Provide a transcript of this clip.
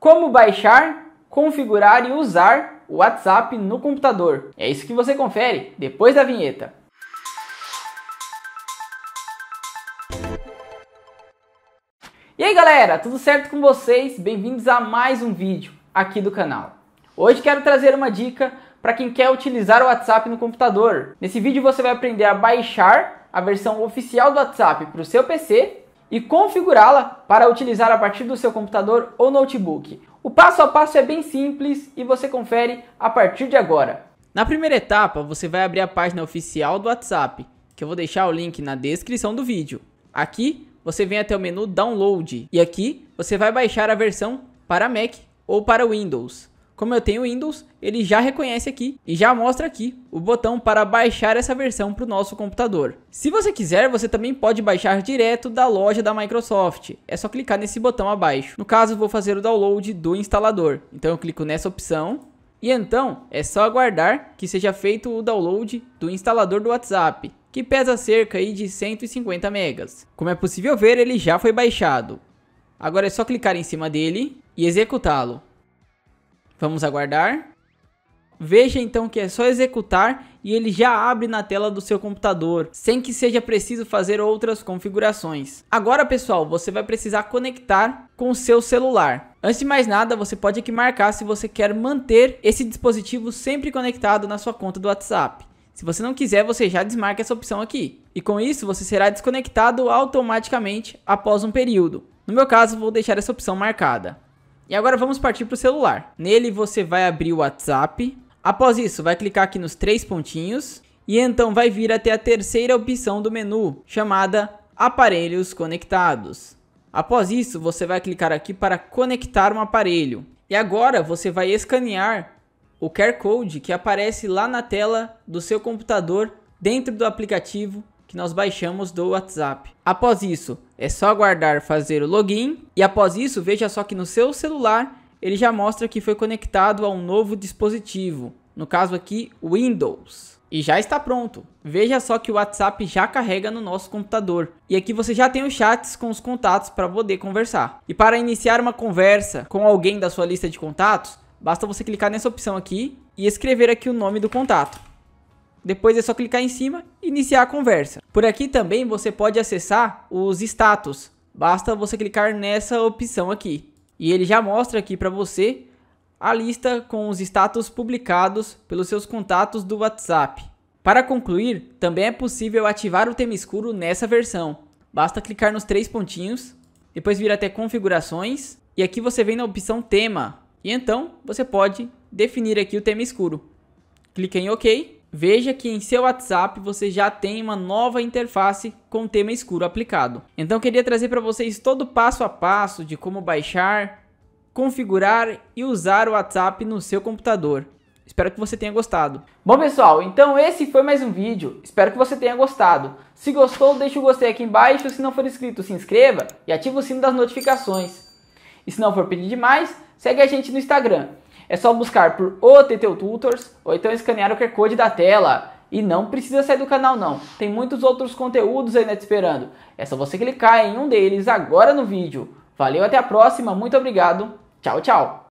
Como baixar, configurar e usar o WhatsApp no computador. É isso que você confere depois da vinheta. E aí galera, tudo certo com vocês? Bem-vindos a mais um vídeo aqui do canal. Hoje quero trazer uma dica para quem quer utilizar o WhatsApp no computador. Nesse vídeo você vai aprender a baixar a versão oficial do WhatsApp para o seu PC e configurá-la para utilizar a partir do seu computador ou notebook. O passo a passo é bem simples e você confere a partir de agora. Na primeira etapa, você vai abrir a página oficial do WhatsApp, que eu vou deixar o link na descrição do vídeo. Aqui, você vem até o menu Download e aqui você vai baixar a versão para Mac ou para Windows. Como eu tenho Windows, ele já reconhece aqui e já mostra aqui o botão para baixar essa versão para o nosso computador. Se você quiser, você também pode baixar direto da loja da Microsoft. É só clicar nesse botão abaixo. No caso, vou fazer o download do instalador. Então eu clico nessa opção e então é só aguardar que seja feito o download do instalador do WhatsApp que pesa cerca aí de 150 megas. Como é possível ver, ele já foi baixado. Agora é só clicar em cima dele e executá-lo. Vamos aguardar. Veja então que é só executar e ele já abre na tela do seu computador, sem que seja preciso fazer outras configurações. Agora pessoal, você vai precisar conectar com o seu celular. Antes de mais nada, você pode aqui marcar se você quer manter esse dispositivo sempre conectado na sua conta do WhatsApp. Se você não quiser, você já desmarca essa opção aqui. E com isso, você será desconectado automaticamente após um período. No meu caso, vou deixar essa opção marcada. E agora vamos partir para o celular. Nele você vai abrir o WhatsApp. Após isso, vai clicar aqui nos três pontinhos e então vai vir até a terceira opção do menu, chamada Aparelhos Conectados. Após isso, você vai clicar aqui para conectar um aparelho. E agora você vai escanear o QR Code que aparece lá na tela do seu computador dentro do aplicativo que nós baixamos do WhatsApp. Após isso, é só aguardar fazer o login e após isso, veja só que no seu celular ele já mostra que foi conectado a um novo dispositivo, no caso aqui Windows. E já está pronto. Veja só que o WhatsApp já carrega no nosso computador. E aqui você já tem os chats com os contatos para poder conversar. E para iniciar uma conversa com alguém da sua lista de contatos, basta você clicar nessa opção aqui e escrever aqui o nome do contato. Depois é só clicar em cima e iniciar a conversa. Por aqui também você pode acessar os status. Basta você clicar nessa opção aqui. E ele já mostra aqui para você a lista com os status publicados pelos seus contatos do WhatsApp. Para concluir, também é possível ativar o tema escuro nessa versão. Basta clicar nos três pontinhos, depois vir até configurações e aqui você vem na opção tema. E então você pode definir aqui o tema escuro. Clique em OK Veja que em seu WhatsApp você já tem uma nova interface com tema escuro aplicado. Então queria trazer para vocês todo o passo a passo de como baixar, configurar e usar o WhatsApp no seu computador. Espero que você tenha gostado. Bom pessoal, então esse foi mais um vídeo. Espero que você tenha gostado. Se gostou, deixa o gostei aqui embaixo. Se não for inscrito, se inscreva e ative o sino das notificações. E se não for pedir demais, segue a gente no Instagram. É só buscar por OTT Tutors ou então escanear o QR Code da tela. E não precisa sair do canal não, tem muitos outros conteúdos ainda né, te esperando. É só você clicar em um deles agora no vídeo. Valeu, até a próxima, muito obrigado, tchau, tchau!